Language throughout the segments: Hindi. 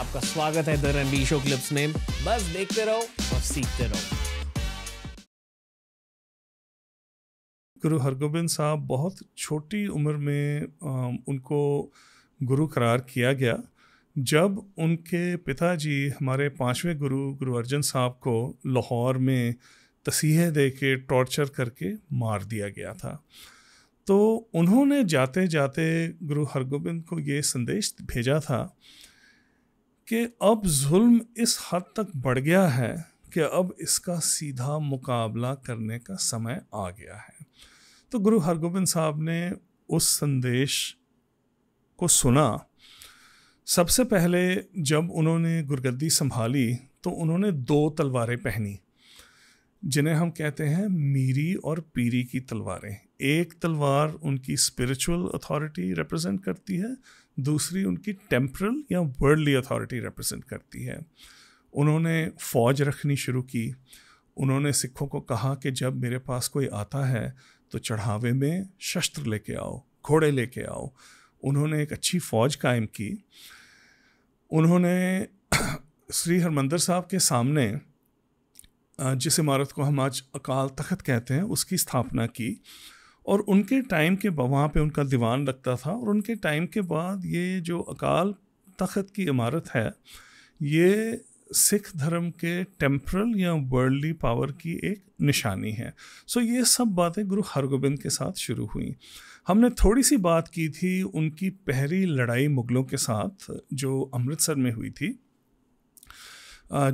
आपका स्वागत है द रणबीर शो क्लिप्स में बस देखते रहो और सीखते रहो गुरु हरगोबिंद साहब बहुत छोटी उम्र में उनको गुरु करार किया गया जब उनके पिताजी हमारे पांचवें गुरु गुरु अर्जन साहब को लाहौर में तसीहे दे के टॉर्चर करके मार दिया गया था तो उन्होंने जाते जाते गुरु हरगोबिंद को ये संदेश भेजा था कि अब जुल्म इस हद तक बढ़ गया है कि अब इसका सीधा मुकाबला करने का समय आ गया है तो गुरु हरगोबिंद साहब ने उस संदेश को सुना सबसे पहले जब उन्होंने गुरगद्दी संभाली तो उन्होंने दो तलवारें पहनी जिन्हें हम कहते हैं मीरी और पीरी की तलवारें एक तलवार उनकी स्पिरिचुअल अथॉरिटी रिप्रेजेंट करती है दूसरी उनकी टेम्परल या वर्ल्डली अथॉरिटी रिप्रेजेंट करती है उन्होंने फ़ौज रखनी शुरू की उन्होंने सिखों को कहा कि जब मेरे पास कोई आता है तो चढ़ावे में शस्त्र लेके आओ घोड़े लेके आओ उन्होंने एक अच्छी फ़ौज कायम की उन्होंने श्री हरमंदर साहब के सामने जिस इमारत को हम आज अकाल तख्त कहते हैं उसकी स्थापना की और उनके टाइम के वहाँ पे उनका दीवान लगता था और उनके टाइम के बाद ये जो अकाल तख्त की इमारत है ये सिख धर्म के टेम्परल या वर्ल्डली पावर की एक निशानी है सो ये सब बातें गुरु हरगोबिंद के साथ शुरू हुई हमने थोड़ी सी बात की थी उनकी पहली लड़ाई मुग़लों के साथ जो अमृतसर में हुई थी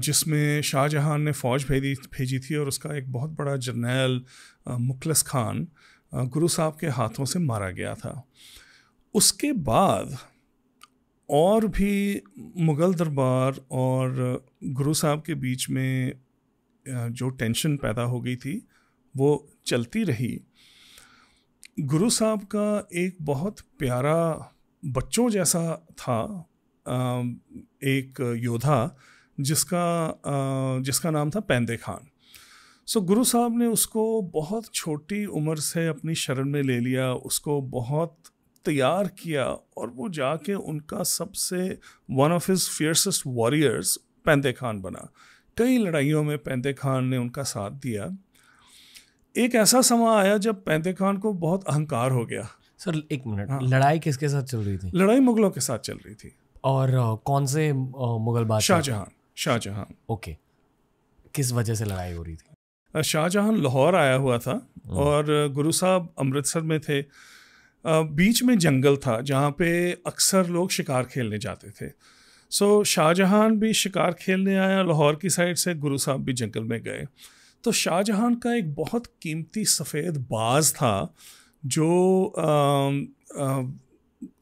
जिसमें शाहजहां ने फ़ौज भेजी भेजी थी और उसका एक बहुत बड़ा जर्नैल मुखलस खान गुरु साहब के हाथों से मारा गया था उसके बाद और भी मुग़ल दरबार और गुरु साहब के बीच में जो टेंशन पैदा हो गई थी वो चलती रही गुरु साहब का एक बहुत प्यारा बच्चों जैसा था एक योद्धा जिसका जिसका नाम था पैंदे खान सो गुरु साहब ने उसको बहुत छोटी उम्र से अपनी शरण में ले लिया उसको बहुत तैयार किया और वो जाके उनका सबसे one of his fiercest warriors Painte Khan बना कई लड़ाइयों में पैंते खान ने उनका साथ दिया एक ऐसा समय आया जब पैंते खान को बहुत अहंकार हो गया सर एक मिनट हाँ। लड़ाई किसके साथ चल रही थी लड़ाई मुगलों के साथ चल रही थी और कौन से मुगल बादशाह शाहजहां शाहजहां ओके किस वजह से लड़ाई हो रही थी शाहजहां लाहौर आया हुआ था हाँ। और गुरु साहब अमृतसर में थे बीच में जंगल था जहाँ पे अक्सर लोग शिकार खेलने जाते थे सो शाहजहाँ शाहजहां भी शिकार खेलने आया लाहौर की साइड से गुरु साहब भी जंगल में गए तो शाहजहां का एक बहुत कीमती सफ़ेद बाज था जो आ, आ,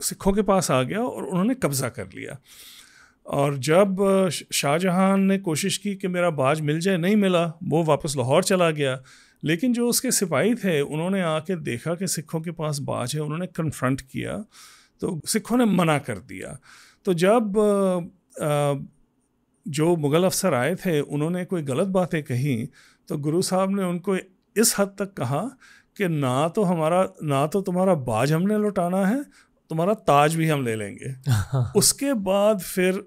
सिखों के पास आ गया और उन्होंने कब्ज़ा कर लिया और जब शाहजहां ने कोशिश की कि मेरा बाज मिल जाए नहीं मिला वो वापस लाहौर चला गया लेकिन जो उसके सिपाही थे उन्होंने आके देखा कि सिखों के पास बाज है उन्होंने कन्फ्रंट किया तो सिखों ने मना कर दिया तो जब जो मुग़ल अफसर आए थे उन्होंने कोई गलत बातें कहीं तो गुरु साहब ने उनको इस हद तक कहा कि ना तो हमारा ना तो तुम्हारा बाज हमने लौटाना है तुम्हारा ताज भी हम ले लेंगे उसके बाद फिर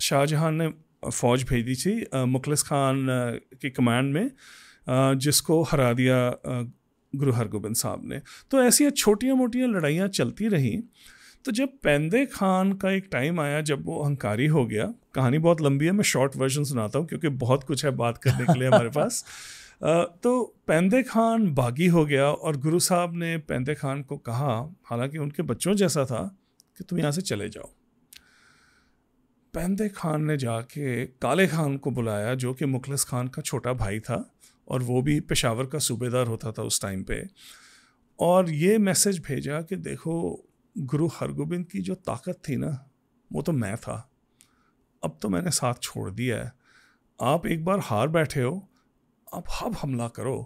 शाहजहाँ ने फ़ौज भेजी थी मुखलस खान की कमांड में जिसको हरा दिया गुरु हरगोबिंद साहब ने तो ऐसी छोटियाँ मोटियाँ लड़ाइयाँ चलती रहीं तो जब पेंदे खान का एक टाइम आया जब वो अहंकारी हो गया कहानी बहुत लंबी है मैं शॉर्ट वर्जन सुनाता हूँ क्योंकि बहुत कुछ है बात करने के लिए हमारे पास तो पेंदे खान बागी हो गया और गुरु साहब ने पेंदे खान को कहा हालांकि उनके बच्चों जैसा था कि तुम यहाँ से चले जाओ पैंदे खान ने जाके काले खान को बुलाया जो कि मुखलस खान का छोटा भाई था और वो भी पेशावर का सूबेदार होता था उस टाइम पे और ये मैसेज भेजा कि देखो गुरु हरगोबिंद की जो ताकत थी ना वो तो मैं था अब तो मैंने साथ छोड़ दिया है आप एक बार हार बैठे हो आप हब हमला करो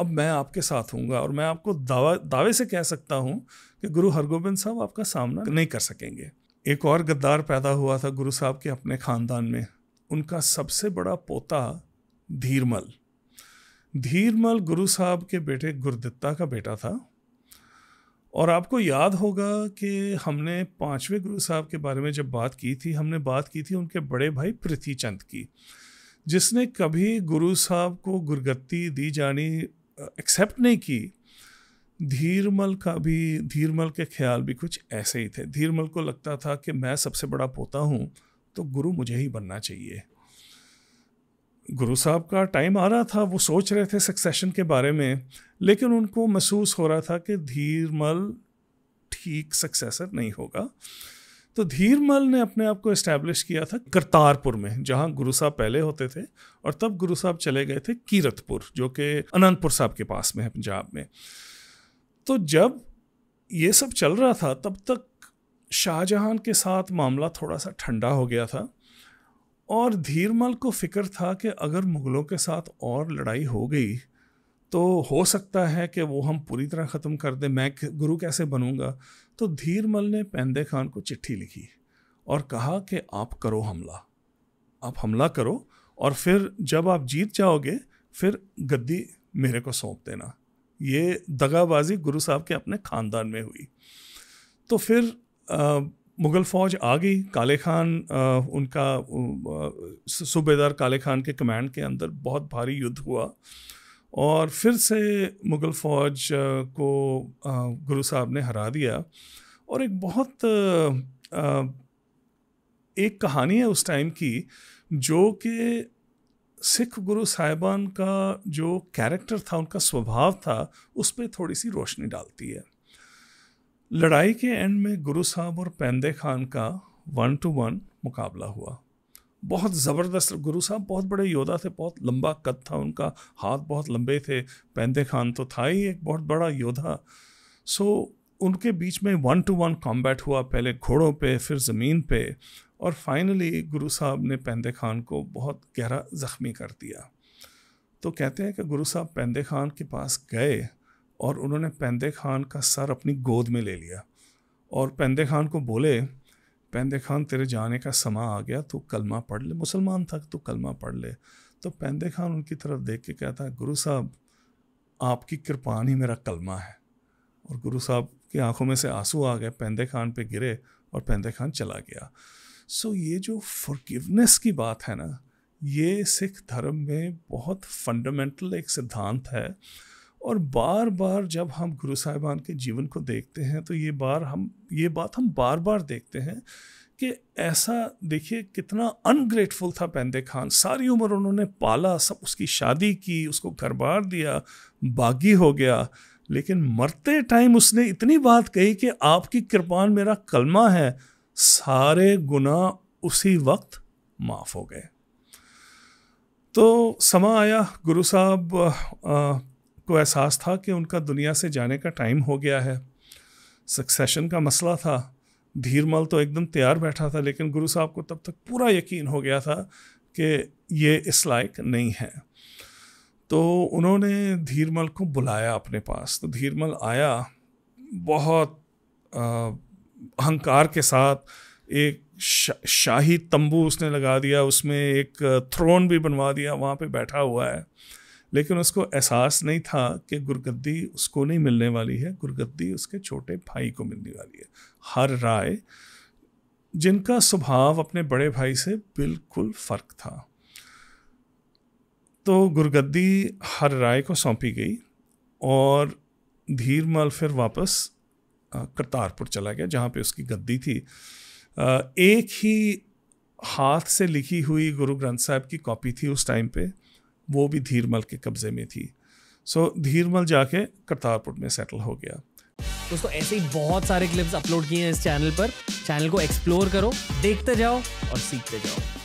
अब मैं आपके साथ हूँगा और मैं आपको दावा दावे से कह सकता हूँ कि गुरु हरगोबिंद साहब आपका सामना नहीं कर सकेंगे एक और गद्दार पैदा हुआ था गुरु साहब के अपने ख़ानदान में उनका सबसे बड़ा पोता धीरमल धीरमल गुरु साहब के बेटे गुरदत्ता का बेटा था और आपको याद होगा कि हमने पांचवें गुरु साहब के बारे में जब बात की थी हमने बात की थी उनके बड़े भाई पृथ्वी चंद की जिसने कभी गुरु साहब को गुरगत्ती दी जानी एक्सेप्ट नहीं की धीरमल का भी धीरमल के ख्याल भी कुछ ऐसे ही थे धीरमल को लगता था कि मैं सबसे बड़ा पोता हूँ तो गुरु मुझे ही बनना चाहिए गुरु साहब का टाइम आ रहा था वो सोच रहे थे सक्सेशन के बारे में लेकिन उनको महसूस हो रहा था कि धीरमल ठीक सक्सेसर नहीं होगा तो धीरमल ने अपने आप को इस्टेब्लिश किया था करतारपुर में जहाँ गुरु साहब पहले होते थे और तब गुरु साहब चले गए थे कीरतपुर जो कि अनंतपुर साहब के पास में है पंजाब में तो जब ये सब चल रहा था तब तक शाहजहां के साथ मामला थोड़ा सा ठंडा हो गया था और धीरमल को फिक्र था कि अगर मुग़लों के साथ और लड़ाई हो गई तो हो सकता है कि वो हम पूरी तरह ख़त्म कर दें मैं गुरु कैसे बनूंगा तो धीरमल ने पेंदे खान को चिट्ठी लिखी और कहा कि आप करो हमला आप हमला करो और फिर जब आप जीत जाओगे फिर गद्दी मेरे को सौंप देना ये दगाबाजी गुरु साहब के अपने ख़ानदान में हुई तो फिर आ, मुग़ल फ़ौज आ गई काले खान आ, उनका सूबेदार काले खान के कमांड के अंदर बहुत भारी युद्ध हुआ और फिर से मुग़ल फ़ौज को गुरु साहब ने हरा दिया और एक बहुत आ, एक कहानी है उस टाइम की जो कि सिख गुरु साहिबान का जो कैरेक्टर था उनका स्वभाव था उस पर थोड़ी सी रोशनी डालती है लड़ाई के एंड में गुरु साहब और पेंदे खान का वन टू वन मुकाबला हुआ बहुत ज़बरदस्त गुरु साहब बहुत बड़े योद्धा थे बहुत लंबा कद था उनका हाथ बहुत लंबे थे पैंदे खान तो था ही एक बहुत बड़ा योद्धा सो उनके बीच में वन टू वन कॉम्बैट हुआ पहले घोड़ों पे फिर ज़मीन पे और फाइनली गुरु साहब ने पेंदे खान को बहुत गहरा ज़ख्मी कर दिया तो कहते हैं कि गुरु साहब पेंदे खान के पास गए और उन्होंने पेंदे खान का सर अपनी गोद में ले लिया और पेंदे खान को बोले पैंदे खान तेरे जाने का समा आ गया तो कलमा पढ़ ले मुसलमान था तो कलमा पढ़ ले तो पेंदे खान उनकी तरफ देख के कहता है गुरु साहब आपकी कृपान ही मेरा कलमा है और गुरु साहब की आंखों में से आंसू आ गए पेंदे खान पे गिरे और पेंदे खान चला गया सो ये जो फॉरगिवनेस की बात है ना ये सिख धर्म में बहुत फंडामेंटल एक सिद्धांत है और बार बार जब हम गुरु साहिबान के जीवन को देखते हैं तो ये बार हम ये बात हम बार बार देखते हैं कि ऐसा देखिए कितना अनग्रेटफुल था पेंदे खान सारी उम्र उन्होंने पाला सब उसकी शादी की उसको घर बार दिया बागी हो गया लेकिन मरते टाइम उसने इतनी बात कही कि आपकी कृपान मेरा कलमा है सारे गुना उसी वक्त माफ़ हो गए तो समा आया गुरु साहब को एहसास था कि उनका दुनिया से जाने का टाइम हो गया है सक्सेशन का मसला था धीरमल तो एकदम तैयार बैठा था लेकिन गुरु साहब को तब तक पूरा यकीन हो गया था कि ये इस लायक नहीं है तो उन्होंने धीरमल को बुलाया अपने पास तो धीरमल आया बहुत आ, अहंकार के साथ एक शा, शाही तंबू उसने लगा दिया उसमें एक थ्रोन भी बनवा दिया वहाँ पे बैठा हुआ है लेकिन उसको एहसास नहीं था कि गुरगद्दी उसको नहीं मिलने वाली है गुरगद्दी उसके छोटे भाई को मिलने वाली है हर राय जिनका स्वभाव अपने बड़े भाई से बिल्कुल फ़र्क था तो गुरगद्दी हर राय को सौंपी गई और धीरमल फिर वापस करतारपुर चला गया जहाँ पे उसकी गद्दी थी एक ही हाथ से लिखी हुई गुरु ग्रंथ साहब की कॉपी थी उस टाइम पे वो भी धीरमल के कब्ज़े में थी सो धीरमल जाके करतारपुर में सेटल हो गया दोस्तों ऐसे ही बहुत सारे क्लिप्स अपलोड किए हैं इस चैनल पर चैनल को एक्सप्लोर करो देखते जाओ और सीखते जाओ